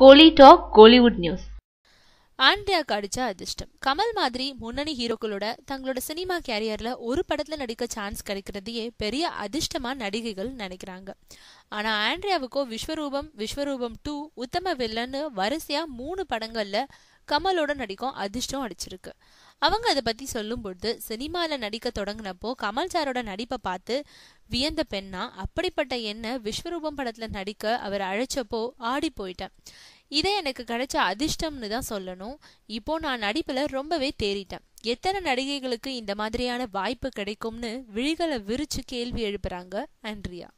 கோலி talk Kollywood news ஆண்டியா அடிச்சா அதிர்ஷ்டம் கமல் மாதிரி முன்னணி ஹீரோக்களோட தங்களோட சினிமா கேரியர்ல ஒரு படத்துல நடிக்க சான்ஸ் கிடைக்கிறதையே பெரிய அதிர்ஷ்டமா நடிகைகள் நினைக்கிறாங்க ஆனா ஆண்ட்ரியாவுக்கோ விஸ்வரூபம் விஸ்வரூபம் டூ உத்தம வில்லன்னு வரிசையா மூணு படங்கள்ல கமலோட நடிக்கும் அதிர்ஷ்டம் அடிச்சிருக்கு அவங்க அதை பற்றி சொல்லும்பொழுது சினிமாவில் நடிக்க தொடங்கினப்போ கமல் சாரோட நடிப்பை பார்த்து வியந்த பெண்ணா அப்படிப்பட்ட என்ன விஸ்வரூபம் படத்தில் நடிக்க அவர் அழைச்சப்போ ஆடி போயிட்டேன் இதை எனக்கு கிடைச்ச அதிர்ஷ்டம்னு தான் சொல்லணும் இப்போ நான் நடிப்பில் ரொம்பவே தேறிட்டேன் எத்தனை நடிகைகளுக்கு இந்த மாதிரியான வாய்ப்பு கிடைக்கும்னு விழிகளை விரிச்சு கேள்வி எழுப்புறாங்க ஆண்ட்ரியா